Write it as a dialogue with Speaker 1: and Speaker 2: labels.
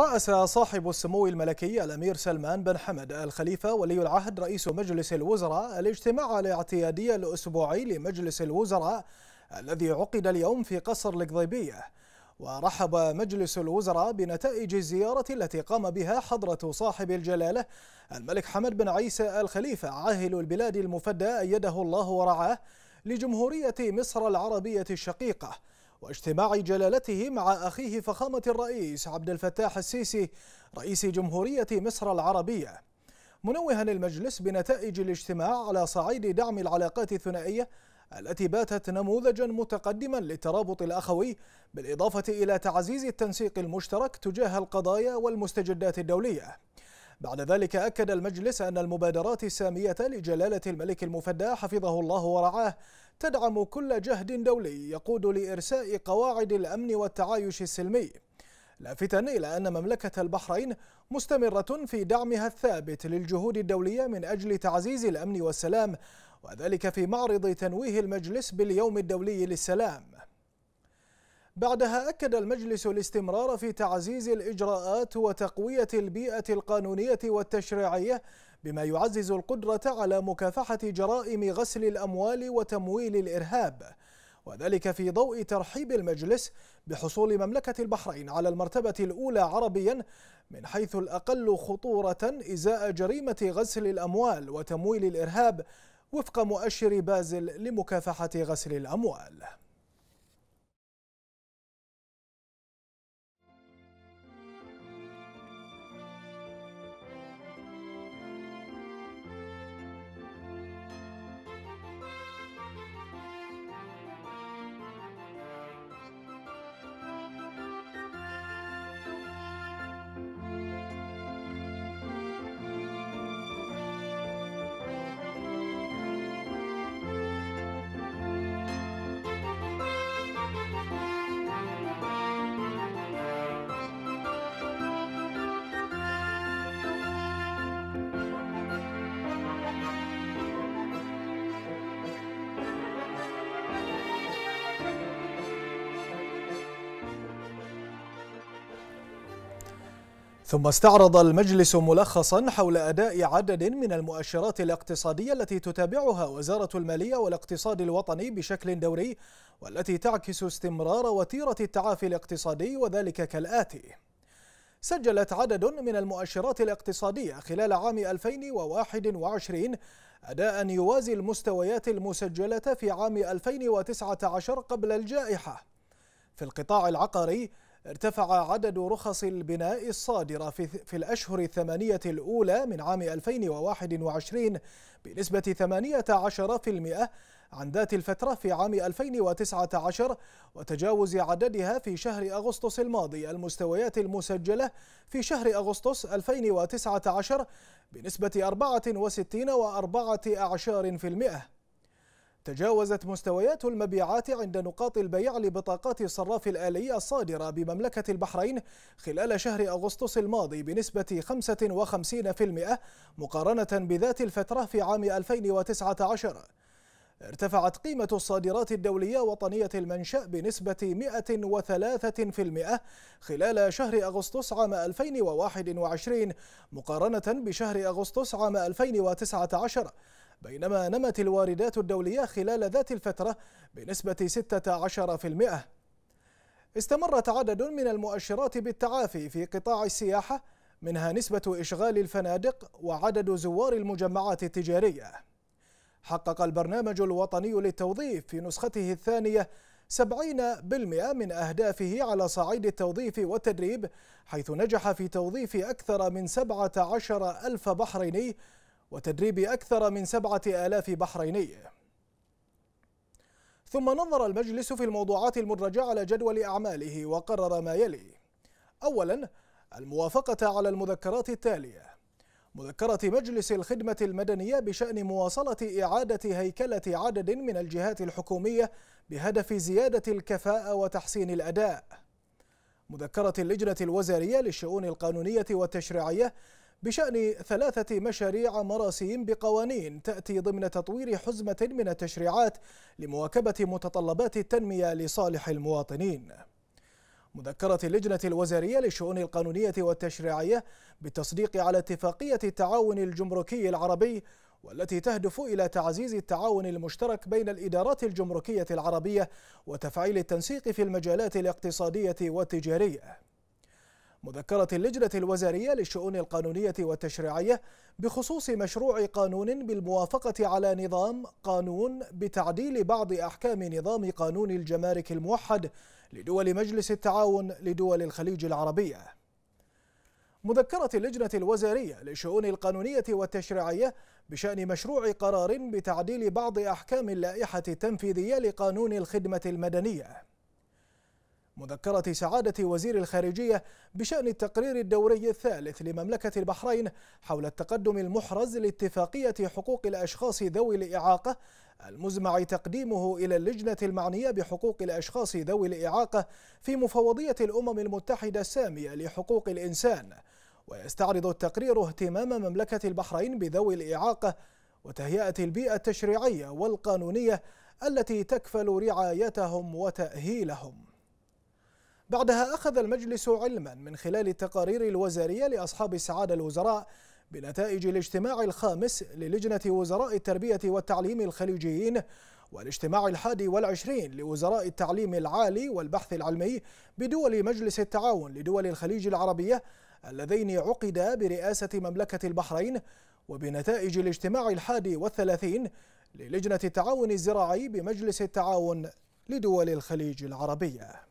Speaker 1: رأس صاحب السمو الملكي الأمير سلمان بن حمد الخليفة ولي العهد رئيس مجلس الوزراء الاجتماع الاعتيادي الأسبوعي لمجلس الوزراء الذي عقد اليوم في قصر القضيبية ورحب مجلس الوزراء بنتائج الزيارة التي قام بها حضرة صاحب الجلالة الملك حمد بن عيسى الخليفة عاهل البلاد المفدى أيده الله ورعاه لجمهورية مصر العربية الشقيقة واجتماع جلالته مع أخيه فخامة الرئيس عبد الفتاح السيسي رئيس جمهورية مصر العربية منوها المجلس بنتائج الاجتماع على صعيد دعم العلاقات الثنائية التي باتت نموذجا متقدما للترابط الأخوي بالإضافة إلى تعزيز التنسيق المشترك تجاه القضايا والمستجدات الدولية بعد ذلك أكد المجلس أن المبادرات السامية لجلالة الملك المفدى حفظه الله ورعاه تدعم كل جهد دولي يقود لإرساء قواعد الأمن والتعايش السلمي لافتا إلى أن مملكة البحرين مستمرة في دعمها الثابت للجهود الدولية من أجل تعزيز الأمن والسلام وذلك في معرض تنويه المجلس باليوم الدولي للسلام بعدها أكد المجلس الاستمرار في تعزيز الإجراءات وتقوية البيئة القانونية والتشريعية بما يعزز القدرة على مكافحة جرائم غسل الأموال وتمويل الإرهاب وذلك في ضوء ترحيب المجلس بحصول مملكة البحرين على المرتبة الأولى عربيا من حيث الأقل خطورة إزاء جريمة غسل الأموال وتمويل الإرهاب وفق مؤشر بازل لمكافحة غسل الأموال ثم استعرض المجلس ملخصا حول أداء عدد من المؤشرات الاقتصادية التي تتابعها وزارة المالية والاقتصاد الوطني بشكل دوري والتي تعكس استمرار وتيرة التعافي الاقتصادي وذلك كالآتي سجلت عدد من المؤشرات الاقتصادية خلال عام 2021 أداء يوازي المستويات المسجلة في عام 2019 قبل الجائحة في القطاع العقاري ارتفع عدد رخص البناء الصادرة في الأشهر الثمانية الأولى من عام 2021 بنسبة 18% عن ذات الفترة في عام 2019 وتجاوز عددها في شهر أغسطس الماضي المستويات المسجلة في شهر أغسطس 2019 بنسبة 64 وأربعة أعشار في المئة تجاوزت مستويات المبيعات عند نقاط البيع لبطاقات الصراف الآلي الصادرة بمملكة البحرين خلال شهر أغسطس الماضي بنسبة 55% مقارنة بذات الفترة في عام 2019 ارتفعت قيمة الصادرات الدولية وطنية المنشأ بنسبة 103% خلال شهر أغسطس عام 2021 مقارنة بشهر أغسطس عام 2019 بينما نمت الواردات الدولية خلال ذات الفترة بنسبة 16%. استمرت عدد من المؤشرات بالتعافي في قطاع السياحة منها نسبة إشغال الفنادق وعدد زوار المجمعات التجارية. حقق البرنامج الوطني للتوظيف في نسخته الثانية 70% من أهدافه على صعيد التوظيف والتدريب حيث نجح في توظيف أكثر من 17 ألف بحريني وتدريب أكثر من سبعة آلاف بحريني ثم نظر المجلس في الموضوعات المدرجة على جدول أعماله وقرر ما يلي أولا الموافقة على المذكرات التالية مذكرة مجلس الخدمة المدنية بشأن مواصلة إعادة هيكلة عدد من الجهات الحكومية بهدف زيادة الكفاءة وتحسين الأداء مذكرة اللجنة الوزارية للشؤون القانونية والتشريعية بشأن ثلاثة مشاريع مراسيم بقوانين تأتي ضمن تطوير حزمة من التشريعات لمواكبة متطلبات التنمية لصالح المواطنين مذكرة اللجنة الوزارية للشؤون القانونية والتشريعية بالتصديق على اتفاقية التعاون الجمركي العربي والتي تهدف إلى تعزيز التعاون المشترك بين الإدارات الجمركية العربية وتفعيل التنسيق في المجالات الاقتصادية والتجارية مذكرة اللجنة الوزارية للشؤون القانونية والتشريعية بخصوص مشروع قانون بالموافقة على نظام قانون بتعديل بعض أحكام نظام قانون الجمارك الموحد لدول مجلس التعاون لدول الخليج العربية مذكرة اللجنة الوزارية للشؤون القانونية والتشريعية بشأن مشروع قرار بتعديل بعض أحكام اللائحة التنفيذية لقانون الخدمة المدنية مذكرة سعادة وزير الخارجية بشأن التقرير الدوري الثالث لمملكة البحرين حول التقدم المحرز لاتفاقية حقوق الأشخاص ذوي الإعاقة المزمع تقديمه إلى اللجنة المعنية بحقوق الأشخاص ذوي الإعاقة في مفوضية الأمم المتحدة السامية لحقوق الإنسان ويستعرض التقرير اهتمام مملكة البحرين بذوي الإعاقة وتهيئة البيئة التشريعية والقانونية التي تكفل رعايتهم وتأهيلهم بعدها أخذ المجلس علما من خلال التقارير الوزارية لأصحاب السعادة الوزراء بنتائج الاجتماع الخامس للجنة وزراء التربية والتعليم الخليجيين والاجتماع الحادي والعشرين لوزراء التعليم العالي والبحث العلمي بدول مجلس التعاون لدول الخليج العربية اللذين عقدا برئاسة مملكة البحرين وبنتائج الاجتماع الحادي والثلاثين للجنة التعاون الزراعي بمجلس التعاون لدول الخليج العربية